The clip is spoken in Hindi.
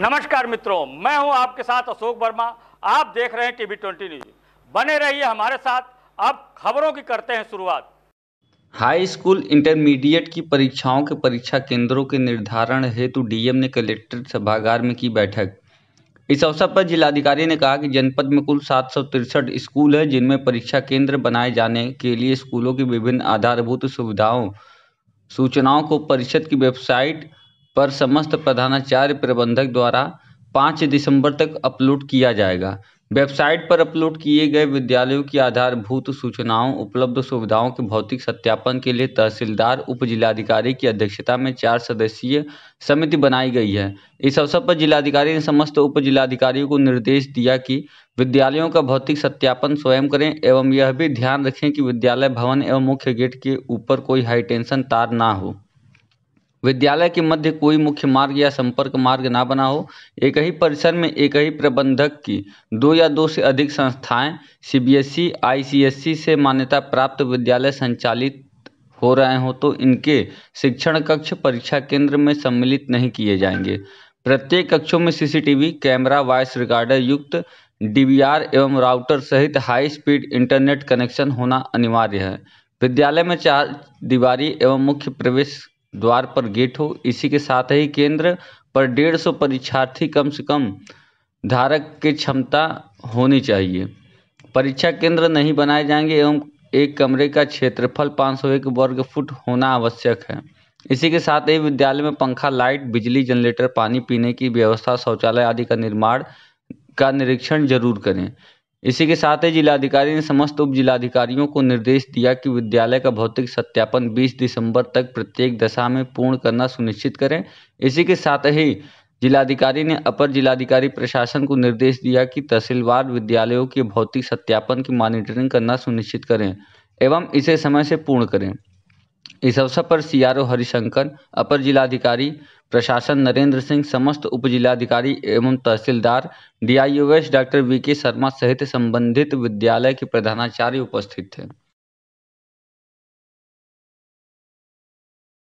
नमस्कार मित्रों मैं हूं आपके साथ अशोक वर्मा आप देख रहे हैं टीवी ट्वेंटी न्यूज बने रहिए हमारे साथ अब खबरों की करते हैं शुरुआत हाई स्कूल इंटरमीडिएट की परीक्षाओं के परीक्षा केंद्रों के निर्धारण हेतु डीएम ने कलेक्टर सभागार में की बैठक इस अवसर पर जिलाधिकारी ने कहा कि जनपद में कुल सात स्कूल हैं जिनमें परीक्षा केंद्र बनाए जाने के लिए स्कूलों की विभिन्न आधारभूत सुविधाओं सूचनाओं को परिषद की वेबसाइट पर समस्त प्रधानाचार्य प्रबंधक द्वारा पाँच दिसंबर तक अपलोड किया जाएगा वेबसाइट पर अपलोड किए गए विद्यालयों की आधारभूत सूचनाओं उपलब्ध सुविधाओं के भौतिक सत्यापन के लिए तहसीलदार उप जिलाधिकारी की अध्यक्षता में चार सदस्यीय समिति बनाई गई है इस अवसर पर जिलाधिकारी ने समस्त उप जिलाधिकारियों को निर्देश दिया कि विद्यालयों का भौतिक सत्यापन स्वयं करें एवं यह भी ध्यान रखें कि विद्यालय भवन एवं मुख्य गेट के ऊपर कोई हाईटेंशन तार ना हो विद्यालय के मध्य कोई मुख्य मार्ग या संपर्क मार्ग ना बना हो एक ही परिसर में एक ही प्रबंधक की दो या दो से अधिक संस्थाएं सीबीएसई आईसीएसई e, e से मान्यता प्राप्त विद्यालय संचालित हो रहे हों तो इनके शिक्षण कक्ष परीक्षा केंद्र में सम्मिलित नहीं किए जाएंगे प्रत्येक कक्षों में सीसीटीवी कैमरा वॉइस रिकॉर्डर युक्त आर एवं राउटर सहित हाई स्पीड इंटरनेट कनेक्शन होना अनिवार्य है विद्यालय में चार दीवारी एवं मुख्य प्रवेश द्वार पर गेट हो इसी के साथ ही केंद्र पर डेढ़ सौ परीक्षार्थी कम से कम धारक की क्षमता होनी चाहिए परीक्षा केंद्र नहीं बनाए जाएंगे एवं एक कमरे का क्षेत्रफल पाँच सौ एक वर्ग फुट होना आवश्यक है इसी के साथ ही विद्यालय में पंखा लाइट बिजली जनरेटर पानी पीने की व्यवस्था शौचालय आदि का निर्माण का निरीक्षण जरूर करें इसी के साथ ही जिलाधिकारी ने समस्त उप जिलाधिकारियों को निर्देश दिया कि विद्यालय का भौतिक सत्यापन 20 दिसंबर तक प्रत्येक दशा में पूर्ण करना सुनिश्चित करें इसी के साथ ही जिलाधिकारी ने अपर जिलाधिकारी प्रशासन को निर्देश दिया कि तहसीलवार विद्यालयों के भौतिक सत्यापन की मॉनिटरिंग करना सुनिश्चित करें एवं इसे समय से पूर्ण करें इस अवसर पर सीआरओ हरिशंकर अपर जिलाधिकारी प्रशासन नरेंद्र सिंह समस्त उपजिलाधिकारी एवं तहसीलदार डीआईओएस डॉक्टर वी के शर्मा सहित संबंधित विद्यालय के प्रधानाचार्य उपस्थित थे